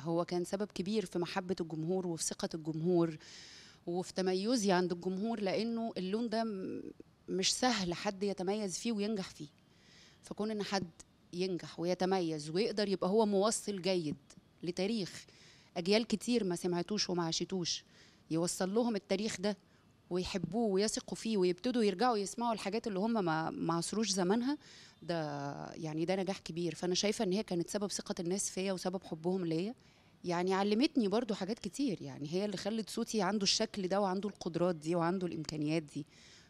هو كان سبب كبير في محبة الجمهور وفي ثقة الجمهور وفي تميزي عند الجمهور لأنه اللون ده مش سهل حد يتميز فيه وينجح فيه فكون إن حد ينجح ويتميز ويقدر يبقى هو موصل جيد لتاريخ أجيال كتير ما سمعتوش وما عاشتوش يوصل لهم التاريخ ده ويحبوه ويثقوا فيه ويبتدوا يرجعوا يسمعوا الحاجات اللي هم ما ما عصروش زمانها ده يعني ده نجاح كبير فانا شايفه ان هي كانت سبب ثقه الناس فيا وسبب حبهم ليا يعني علمتني برضو حاجات كتير يعني هي اللي خلت صوتي عنده الشكل ده وعنده القدرات دي وعنده الامكانيات دي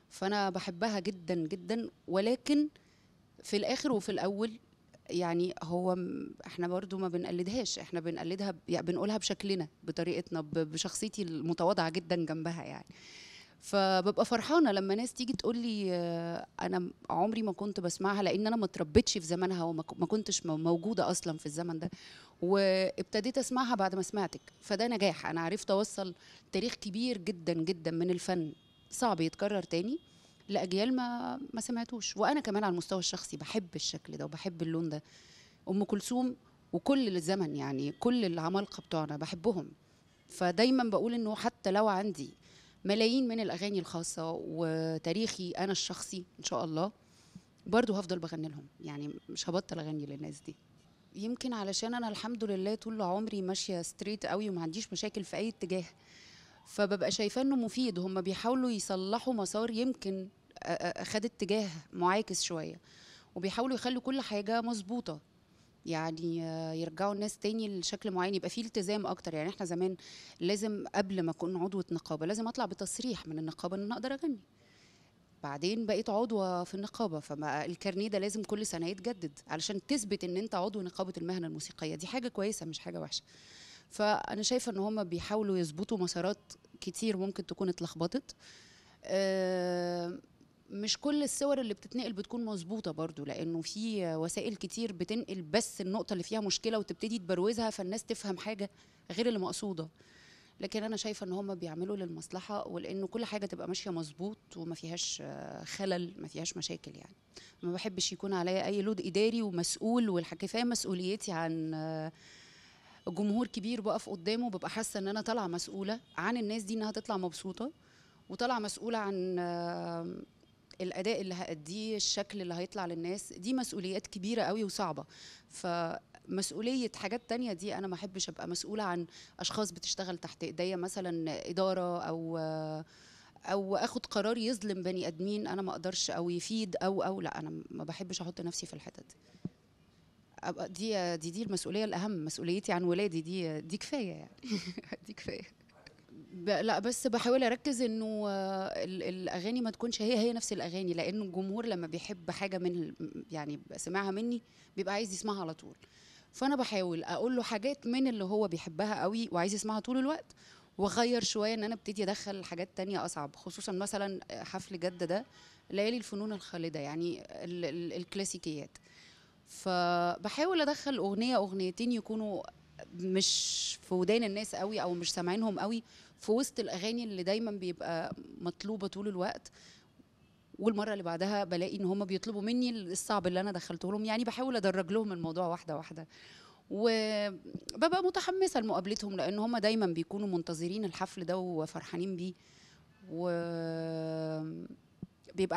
فانا بحبها جدا جدا ولكن في الاخر وفي الاول يعني هو احنا برضو ما بنقلدهاش احنا بنقلدها يعني بنقولها بشكلنا بطريقتنا بشخصيتي المتواضعه جدا جنبها يعني فببقى فرحانه لما ناس تيجي تقول لي آه، انا عمري ما كنت بسمعها لان انا ما اتربيتش في زمنها وما كنتش موجوده اصلا في الزمن ده وابتديت اسمعها بعد ما سمعتك فده نجاح انا عرفت اوصل تاريخ كبير جدا جدا من الفن صعب يتكرر تاني لاجيال ما ما سمعتوش وانا كمان على المستوى الشخصي بحب الشكل ده وبحب اللون ده ام كلثوم وكل الزمن يعني كل العمالقه بتوعنا بحبهم فدايما بقول انه حتى لو عندي ملايين من الاغاني الخاصه وتاريخي انا الشخصي ان شاء الله برضو هفضل بغني لهم يعني مش هبطل اغني للناس دي يمكن علشان انا الحمد لله طول عمري ماشيه ستريت قوي وما عنديش مشاكل في اي اتجاه فببقى شايفه انه مفيد هم بيحاولوا يصلحوا مسار يمكن خد اتجاه معاكس شويه وبيحاولوا يخلوا كل حاجه مظبوطه يعني يرجعوا الناس تاني لشكل معين يبقى فيه التزام اكتر يعني احنا زمان لازم قبل ما اكون عضوه نقابه لازم اطلع بتصريح من النقابه ان انا اقدر اغني بعدين بقيت عضوه في النقابه فالكارنيه الكارنيه ده لازم كل سنه يتجدد علشان تثبت ان انت عضو نقابه المهنه الموسيقيه دي حاجه كويسه مش حاجه وحشه فانا شايفه ان هم بيحاولوا يظبطوا مسارات كتير ممكن تكون اتلخبطت أه مش كل الصور اللي بتتنقل بتكون مظبوطه برضو لانه في وسائل كتير بتنقل بس النقطه اللي فيها مشكله وتبتدي تبروزها فالناس تفهم حاجه غير اللي مقصوده لكن انا شايفه ان هم بيعملوا للمصلحه ولانه كل حاجه تبقى ماشيه مظبوط وما فيهاش خلل ما فيهاش مشاكل يعني ما بحبش يكون عليا اي لود اداري ومسؤول والحكايه مسؤوليتي عن جمهور كبير بقف قدامه ببقى حاسه ان انا طالعه مسؤوله عن الناس دي انها تطلع مبسوطه وطالعه مسؤوله عن الاداء اللي هاديه الشكل اللي هيطلع للناس دي مسؤوليات كبيره قوي وصعبه فمسؤوليه حاجات تانية دي انا ما احبش ابقى مسؤوله عن اشخاص بتشتغل تحت ايديا مثلا اداره او او اخد قرار يظلم بني ادمين انا ما اقدرش او يفيد او او لا انا ما بحبش احط نفسي في الحتت دي دي دي دي المسؤوليه الاهم مسؤوليتي عن ولادي دي دي كفايه يعني دي كفايه ب... لا بس بحاول اركز انه ال... الاغاني ما تكونش هي هي نفس الاغاني لان الجمهور لما بيحب حاجه من يعني سمعها مني بيبقى عايز يسمعها على طول فانا بحاول اقول له حاجات من اللي هو بيحبها قوي وعايز يسمعها طول الوقت واغير شويه ان انا ابتدي ادخل حاجات تانية اصعب خصوصا مثلا حفل جده ده ليالي الفنون الخالده يعني ال... ال... الكلاسيكيات فبحاول ادخل اغنيه اغنيتين يكونوا مش في ودان الناس قوي او مش سامعينهم قوي في وسط الاغاني اللي دايما بيبقى مطلوبه طول الوقت والمره اللي بعدها بلاقي ان هم بيطلبوا مني الصعب اللي انا دخلته لهم يعني بحاول ادرج لهم الموضوع واحده واحده وببقى متحمسه لمقابلتهم لان هم دايما بيكونوا منتظرين الحفل ده وفرحانين بيه وبيبقى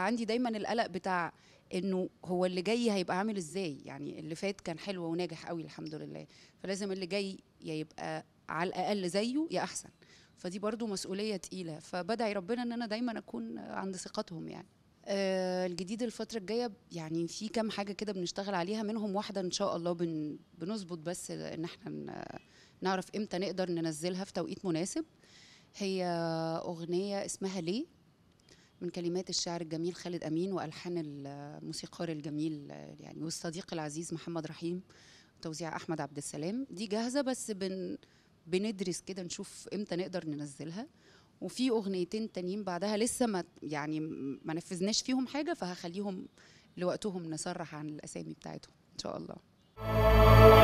عندي دايما القلق بتاع انه هو اللي جاي هيبقى عامل ازاي يعني اللي فات كان حلو وناجح قوي الحمد لله فلازم اللي جاي يا يبقى على الاقل زيه يا احسن فدي برضو مسؤوليه تقيله فبدعي ربنا ان انا دايما اكون عند ثقتهم يعني آه الجديد الفترة الجاية يعني في كام حاجة كده بنشتغل عليها منهم واحدة إن شاء الله بن بنظبط بس إن إحنا نعرف إمتى نقدر ننزلها في توقيت مناسب هي أغنية اسمها ليه من كلمات الشاعر الجميل خالد أمين وألحان الموسيقار الجميل يعني والصديق العزيز محمد رحيم توزيع أحمد عبد السلام دي جاهزة بس بن بندرس كده نشوف امتى نقدر ننزلها وفي اغنيتين تانيين بعدها لسه ما يعني ما نفذناش فيهم حاجه فهخليهم لوقتهم نصرح عن الاسامي بتاعتهم ان شاء الله